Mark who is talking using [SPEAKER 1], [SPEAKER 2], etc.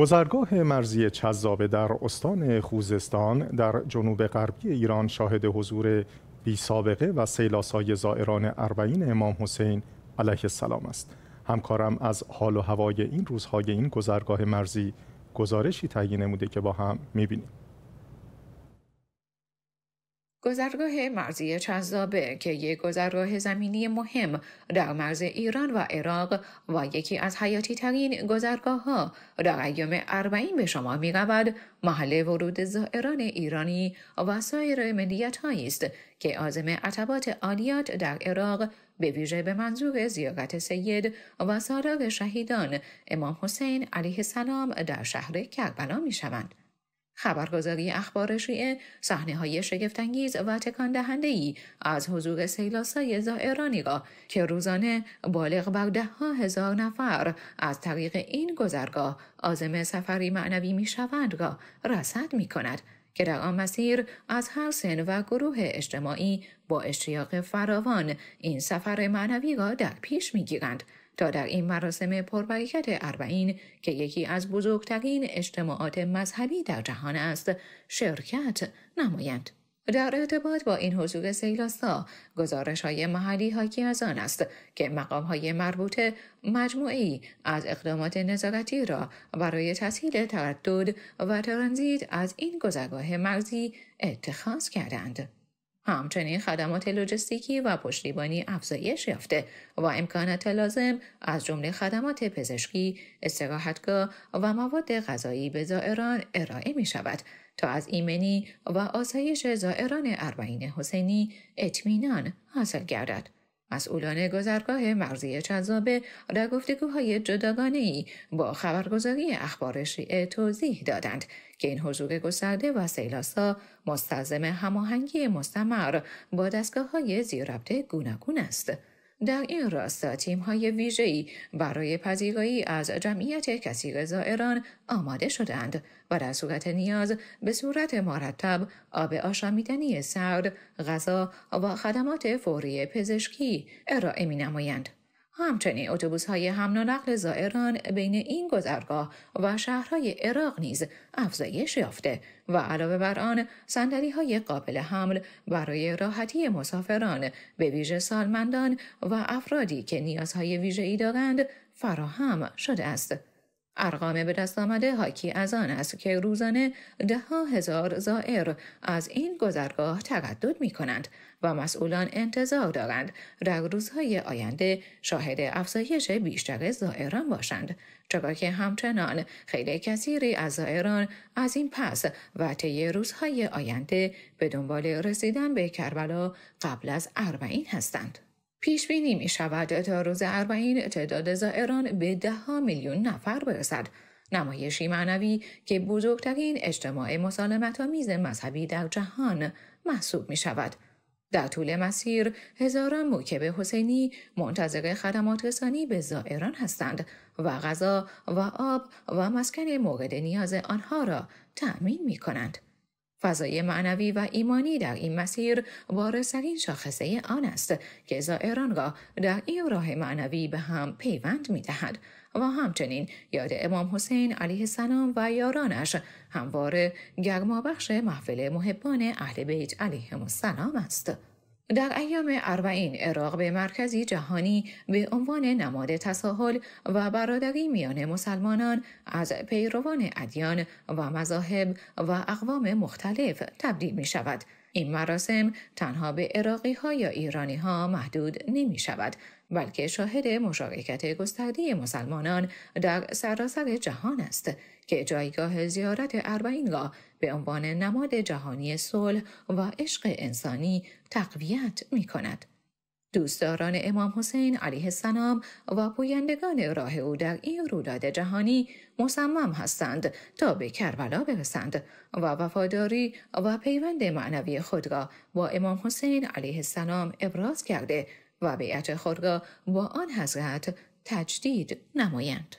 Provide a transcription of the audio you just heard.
[SPEAKER 1] گذرگاه مرزی چذابه در استان خوزستان در جنوب غربی ایران شاهد حضور بی سابقه و سیلاسای زائران اربعین امام حسین علیه السلام است همکارم از حال و هوای این روزهای این گذرگاه مرزی گزارشی تهیه نموده که با هم میبینیم گذرگاه مرزی چذابه که یک گذرگاه زمینی مهم در مرز ایران و عراق و یکی از حیاتی ترین گذرگاه ها در ایام اربعین به شما می رود محل ورود زائران ایرانی و سایر ملیت است که عازم عطبات عالیات در عراق به ویژه به منظور زیارت سید و سالار شهیدان امام حسین علیه السلام در شهر کربلا می شوند. خبرگزاری اخبار شیعه صحنه های شگفتانگیز و تکان دهنده ای از حضور سیلاسای زائرانی را که روزانه بالغ بر ده ها هزار نفر از طریق این گذرگاه آزم سفری معنوی می شوند را رصد می کند که در آن مسیر از هر سن و گروه اجتماعی با اشتیاق فراوان این سفر معنوی را در پیش گیرند، تا در این مراسم پربرکت اربعین که یکی از بزرگترین اجتماعات مذهبی در جهان است شرکت نمایند در ارتباط با این حضور سیلاسا گزارش های محلی حاکی از آن است که مقام های مربوطه مجموعی از اقدامات نظارتی را برای تسهیل تردد و ترانزیت از این گذرگاه مرزی اتخاذ کردند. همچنین خدمات لوجستیکی و پشتیبانی افزایش یافته و امکانات لازم از جمله خدمات پزشکی، استراحتگاه و مواد غذایی به زائران ارائه می شود تا از ایمنی و آسایش زائران اربعین حسینی اطمینان حاصل گردد. مسئولان گذرگاه مرزی جذابه در گفتگوهای جداگانه ای با خبرگزاری اخبار شیعه توضیح دادند که این حضور گسترده و سیلاسا مستلزم هماهنگی مستمر با دستگاه های زیربط گوناگون است. در این راستا تیم‌های ویژه‌ای برای پذیرایی از جمعیت کثیر زائران آماده شدند و در صورت نیاز به صورت مرتب آب آشامیدنی سرد، غذا و خدمات فوری پزشکی ارائه می‌نمایند. همچنین اتوبوس های حمل نقل زائران بین این گذرگاه و شهرهای عراق نیز افزایش یافته و علاوه بر آن صندلی های قابل حمل برای راحتی مسافران به ویژه سالمندان و افرادی که نیازهای ای دارند فراهم شده است. ارقام به دست آمده حاکی از آن است که روزانه ده هزار زائر از این گذرگاه تقدد می کنند و مسئولان انتظار دارند در روزهای آینده شاهد افزایش بیشتر زائران باشند چرا که همچنان خیلی کثیری از زائران از این پس و طی روزهای آینده به دنبال رسیدن به کربلا قبل از اربعین هستند پیش بینی می شود تا روز اربعین تعداد زائران به ده میلیون نفر برسد. نمایشی معنوی که بزرگترین اجتماع مسالمت میز مذهبی در جهان محسوب می شود. در طول مسیر هزاران موکب حسینی منتظر خدمات به زائران هستند و غذا و آب و مسکن مورد نیاز آنها را تأمین می کنند. فضای معنوی و ایمانی در این مسیر بارزترین شاخصه آن است که زائران را در این راه معنوی به هم پیوند می دهد و همچنین یاد امام حسین علیه السلام و یارانش همواره گرمابخش محفل محبان اهل بیت علیه السلام است. در ایام اربعین عراق به مرکزی جهانی به عنوان نماد تساهل و برادری میان مسلمانان از پیروان ادیان و مذاهب و اقوام مختلف تبدیل می شود. این مراسم تنها به عراقی ها یا ایرانی ها محدود نمی شود بلکه شاهد مشارکت گسترده مسلمانان در سراسر جهان است که جایگاه زیارت را به عنوان نماد جهانی صلح و عشق انسانی تقویت می کند. دوستداران امام حسین علیه السلام و پویندگان راه او در این رویداد جهانی مصمم هستند تا به کربلا برسند و وفاداری و پیوند معنوی خود را با امام حسین علیه السلام ابراز کرده و بیعت خود را با آن حضرت تجدید نمایند.